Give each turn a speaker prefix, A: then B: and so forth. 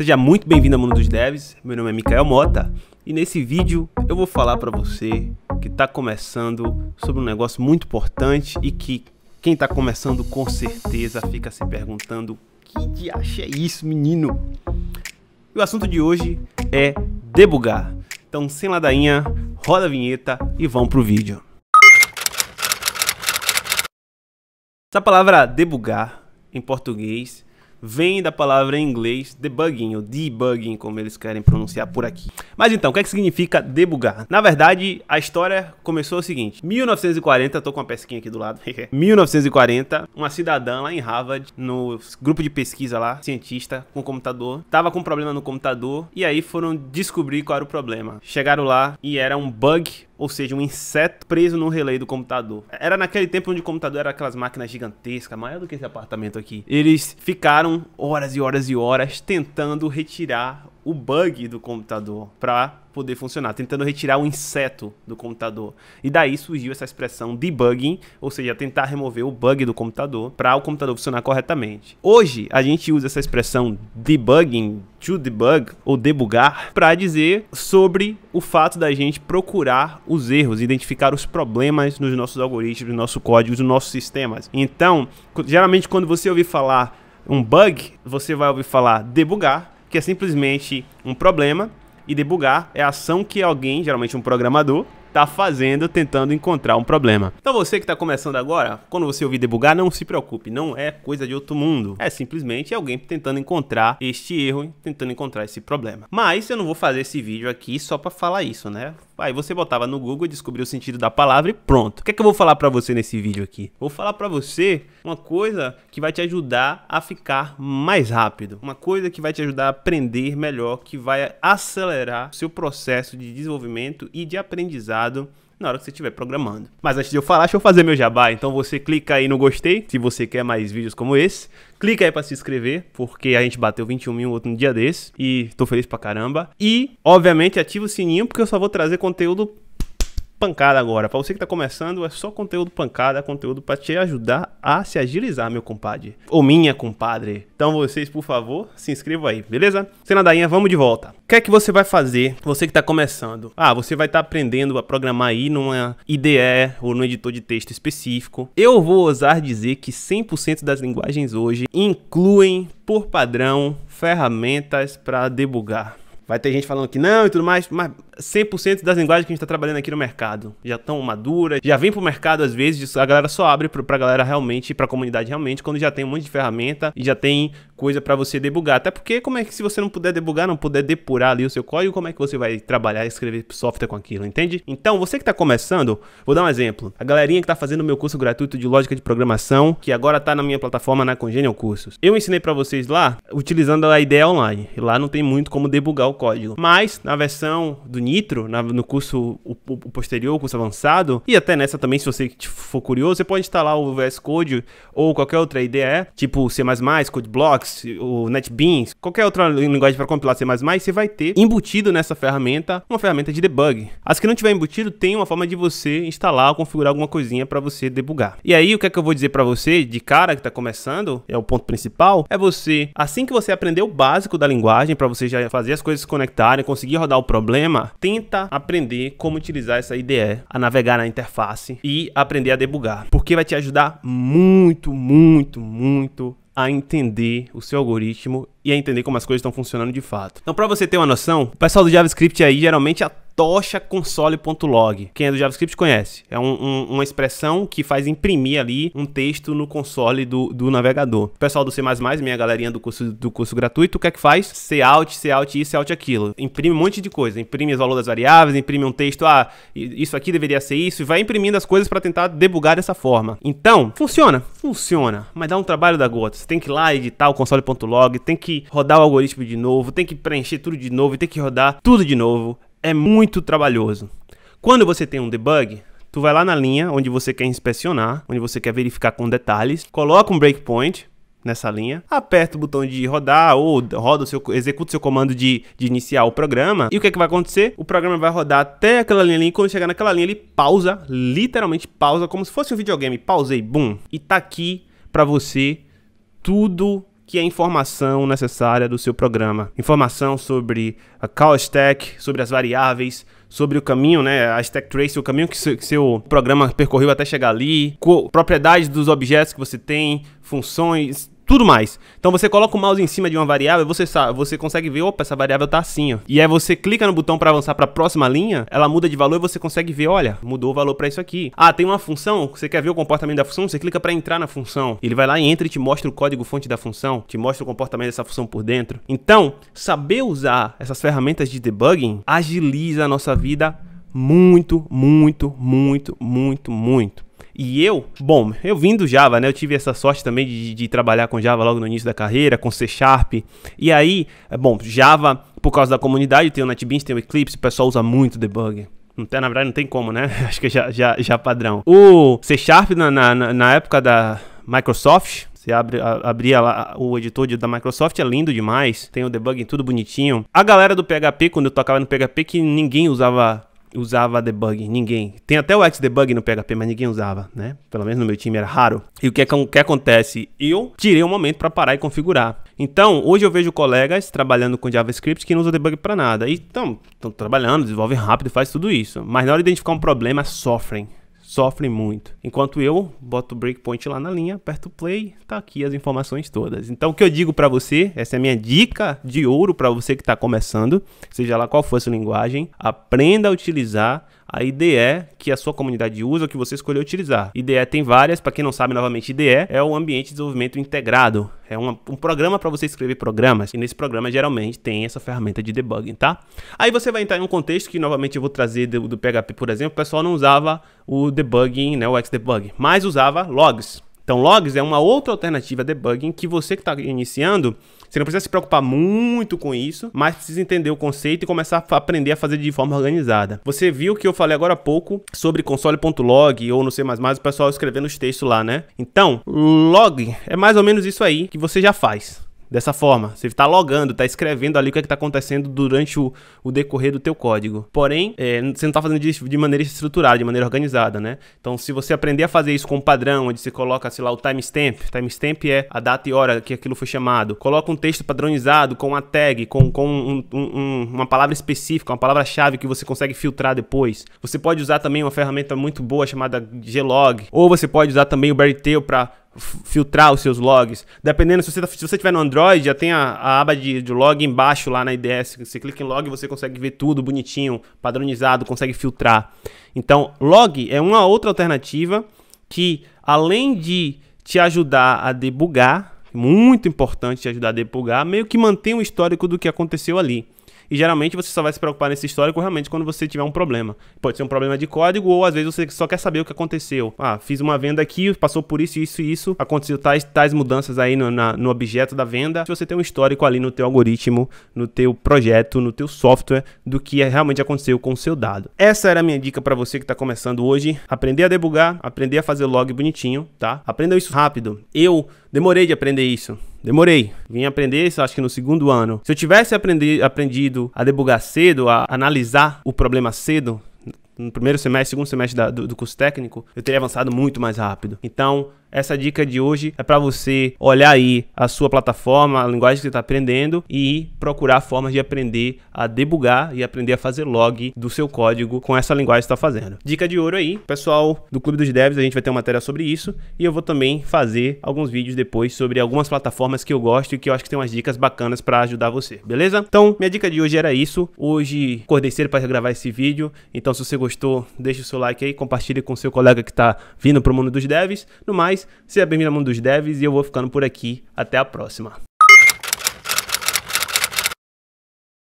A: Seja muito bem-vindo ao Mundo dos Devs. Meu nome é Mikael Mota e nesse vídeo eu vou falar para você que está começando sobre um negócio muito importante e que quem está começando com certeza fica se perguntando: que diacho é isso, menino? E o assunto de hoje é debugar. Então, sem ladainha, roda a vinheta e vamos pro vídeo. Essa palavra debugar em português vem da palavra em inglês debugging, ou debugging, como eles querem pronunciar por aqui. Mas então, o que, é que significa debugar? Na verdade, a história começou o seguinte: 1940, tô com uma pesquinha aqui do lado. 1940, uma cidadã lá em Harvard, no grupo de pesquisa lá, cientista, com computador, tava com um problema no computador e aí foram descobrir qual era o problema. Chegaram lá e era um bug ou seja, um inseto preso no relé do computador. Era naquele tempo onde o computador era aquelas máquinas gigantescas, maior do que esse apartamento aqui. Eles ficaram horas e horas e horas tentando retirar o bug do computador para poder funcionar, tentando retirar o inseto do computador. E daí surgiu essa expressão debugging, ou seja, tentar remover o bug do computador para o computador funcionar corretamente. Hoje a gente usa essa expressão debugging, to debug ou debugar, para dizer sobre o fato da gente procurar os erros, identificar os problemas nos nossos algoritmos, no nosso código, nos nossos sistemas. Então, geralmente quando você ouvir falar um bug, você vai ouvir falar debugar que é simplesmente um problema e debugar é a ação que alguém, geralmente um programador, está fazendo tentando encontrar um problema. Então você que está começando agora, quando você ouvir debugar, não se preocupe, não é coisa de outro mundo. É simplesmente alguém tentando encontrar este erro, tentando encontrar esse problema. Mas eu não vou fazer esse vídeo aqui só para falar isso, né? Aí você botava no Google, descobriu o sentido da palavra e pronto. O que é que eu vou falar para você nesse vídeo aqui? Vou falar para você uma coisa que vai te ajudar a ficar mais rápido, uma coisa que vai te ajudar a aprender melhor, que vai acelerar o seu processo de desenvolvimento e de aprendizado na hora que você estiver programando. Mas antes de eu falar, deixa eu fazer meu jabá. Então você clica aí no gostei, se você quer mais vídeos como esse. Clica aí para se inscrever, porque a gente bateu 21 mil outro dia desse e tô feliz pra caramba. E, obviamente, ativa o sininho, porque eu só vou trazer conteúdo pancada agora. Para você que está começando, é só conteúdo pancada, conteúdo para te ajudar a se agilizar, meu compadre. Ou minha compadre. Então vocês, por favor, se inscrevam aí, beleza? Sem nadainha, vamos de volta. O que é que você vai fazer, você que está começando? Ah, você vai estar tá aprendendo a programar aí numa IDE ou no editor de texto específico. Eu vou ousar dizer que 100% das linguagens hoje incluem, por padrão, ferramentas para debugar. Vai ter gente falando que não e tudo mais, mas 100% das linguagens que a gente está trabalhando aqui no mercado já estão maduras, já vem pro mercado às vezes, a galera só abre para pra galera realmente, pra comunidade realmente, quando já tem um monte de ferramenta e já tem coisa para você debugar. Até porque, como é que se você não puder debugar, não puder depurar ali o seu código, como é que você vai trabalhar e escrever software com aquilo, entende? Então, você que está começando, vou dar um exemplo. A galerinha que está fazendo o meu curso gratuito de lógica de programação, que agora está na minha plataforma na Congenial Cursos. Eu ensinei para vocês lá, utilizando a ideia online. Lá não tem muito como debugar o código. Mas, na versão do Nitro, na, no curso o, o posterior, o curso avançado, e até nessa também, se você for curioso, você pode instalar o VS Code ou qualquer outra IDE, tipo C++, CodeBlocks, o NetBeans, qualquer outra linguagem para compilar C++, você vai ter embutido nessa ferramenta uma ferramenta de debug. As que não tiver embutido, tem uma forma de você instalar ou configurar alguma coisinha para você debugar. E aí, o que é que eu vou dizer para você de cara que está começando, é o ponto principal, é você, assim que você aprender o básico da linguagem, para você já fazer as coisas se conectarem, conseguir rodar o problema, tenta aprender como utilizar essa IDE, a navegar na interface e aprender a debugar, porque vai te ajudar muito, muito, muito a entender o seu algoritmo e a entender como as coisas estão funcionando de fato. Então, para você ter uma noção, o pessoal do JavaScript aí geralmente tocha console.log. Quem é do JavaScript conhece. É um, um, uma expressão que faz imprimir ali um texto no console do, do navegador. O pessoal do C++, minha galerinha do curso, do curso gratuito, o que é que faz? Cout, cout isso, cout aquilo. Imprime um monte de coisa. Imprime os valores das variáveis, imprime um texto, ah, isso aqui deveria ser isso, e vai imprimindo as coisas para tentar debugar dessa forma. Então, funciona? Funciona. Mas dá um trabalho da gota. Você tem que ir lá editar o console.log, tem que rodar o algoritmo de novo, tem que preencher tudo de novo, tem que rodar tudo de novo é muito trabalhoso. Quando você tem um debug, tu vai lá na linha onde você quer inspecionar, onde você quer verificar com detalhes, coloca um breakpoint nessa linha, aperta o botão de rodar ou roda o seu, executa o seu comando de, de iniciar o programa e o que, é que vai acontecer? O programa vai rodar até aquela linha ali e quando chegar naquela linha ele pausa, literalmente pausa, como se fosse um videogame, pausei, bum, e tá aqui para você tudo que é a informação necessária do seu programa. Informação sobre a call stack, sobre as variáveis, sobre o caminho, né? A stack trace, o caminho que seu, que seu programa percorreu até chegar ali, propriedades dos objetos que você tem, funções, tudo mais. Então você coloca o mouse em cima de uma variável, você sabe, você consegue ver, opa, essa variável tá assim, ó. E aí você clica no botão para avançar para a próxima linha, ela muda de valor e você consegue ver, olha, mudou o valor para isso aqui. Ah, tem uma função, você quer ver o comportamento da função, você clica para entrar na função. Ele vai lá e entra e te mostra o código fonte da função, te mostra o comportamento dessa função por dentro. Então, saber usar essas ferramentas de debugging agiliza a nossa vida muito, muito, muito, muito, muito. E eu, bom, eu vim do Java, né? Eu tive essa sorte também de, de trabalhar com Java logo no início da carreira, com C Sharp. E aí, é, bom, Java, por causa da comunidade, tem o NetBeans, tem o Eclipse, o pessoal usa muito debugger. Não tem, na verdade, não tem como, né? Acho que já, já, já padrão. O C Sharp, na, na, na época da Microsoft, você abre, a, abria lá o editor de, da Microsoft, é lindo demais. Tem o debugging tudo bonitinho. A galera do PHP, quando eu tocava no PHP, que ninguém usava usava debug, ninguém. Tem até o Xdebug no PHP, mas ninguém usava, né? Pelo menos no meu time era raro. E o que, é, o que acontece? Eu tirei um momento para parar e configurar. Então, hoje eu vejo colegas trabalhando com JavaScript que não usam debug para nada. E estão trabalhando, desenvolvem rápido, faz tudo isso. Mas na hora de identificar um problema, sofrem sofrem muito. Enquanto eu boto o breakpoint lá na linha, aperto play, tá aqui as informações todas. Então o que eu digo para você, essa é a minha dica de ouro para você que está começando, seja lá qual for a sua linguagem, aprenda a utilizar a IDE que a sua comunidade usa, que você escolheu utilizar. IDE tem várias, para quem não sabe, novamente, IDE é o Ambiente de Desenvolvimento Integrado. É um, um programa para você escrever programas, e nesse programa geralmente tem essa ferramenta de debugging, tá? Aí você vai entrar em um contexto que novamente eu vou trazer do, do PHP, por exemplo, o pessoal não usava o debugging, né, o Xdebug, mas usava logs. Então, logs é uma outra alternativa a debugging que você que está iniciando, você não precisa se preocupar muito com isso, mas precisa entender o conceito e começar a aprender a fazer de forma organizada. Você viu que eu falei agora há pouco sobre console.log ou não sei mais mais, o pessoal escrevendo os textos lá, né? Então, log é mais ou menos isso aí que você já faz dessa forma. Você está logando, está escrevendo ali o que é está acontecendo durante o, o, decorrer do teu código. Porém, é, você não está fazendo isso de maneira estruturada, de maneira organizada, né? Então, se você aprender a fazer isso com um padrão, onde você coloca, sei lá, o timestamp, timestamp é a data e hora que aquilo foi chamado, coloca um texto padronizado com uma tag, com, com um, um, uma palavra específica, uma palavra-chave que você consegue filtrar depois. Você pode usar também uma ferramenta muito boa chamada Glog, ou você pode usar também o Berrytail para filtrar os seus logs. Dependendo, se você, tá, se você tiver no Android, já tem a, a aba de, de, log embaixo lá na IDS. Você clica em log e você consegue ver tudo bonitinho, padronizado, consegue filtrar. Então, log é uma outra alternativa que, além de te ajudar a debugar, muito importante te ajudar a debugar, meio que mantém o histórico do que aconteceu ali. E geralmente você só vai se preocupar nesse histórico realmente quando você tiver um problema. Pode ser um problema de código ou às vezes você só quer saber o que aconteceu. Ah, fiz uma venda aqui, passou por isso, isso e isso, aconteceu tais, tais mudanças aí no, na, no objeto da venda. Se você tem um histórico ali no teu algoritmo, no teu projeto, no teu software, do que é, realmente aconteceu com o seu dado. Essa era a minha dica para você que está começando hoje. Aprender a debugar, aprender a fazer log bonitinho, tá? Aprenda isso rápido. Eu Demorei de aprender isso. Demorei. Vim aprender isso, acho que no segundo ano. Se eu tivesse aprendido a debugar cedo, a analisar o problema cedo, no primeiro semestre, segundo semestre da, do, do curso técnico, eu teria avançado muito mais rápido. Então, essa dica de hoje é para você olhar aí a sua plataforma, a linguagem que você está aprendendo e procurar formas de aprender a debugar e aprender a fazer log do seu código com essa linguagem que está fazendo. Dica de ouro aí, pessoal do Clube dos Devs, a gente vai ter uma matéria sobre isso e eu vou também fazer alguns vídeos depois sobre algumas plataformas que eu gosto e que eu acho que tem umas dicas bacanas para ajudar você, beleza? Então, minha dica de hoje era isso. Hoje acordei cedo para gravar esse vídeo, então se você gostou, deixa o seu like aí, compartilhe com seu colega que está vindo para o mundo dos devs. No mais, Seja bem-vindo ao mundo dos devs e eu vou ficando por aqui. Até a próxima.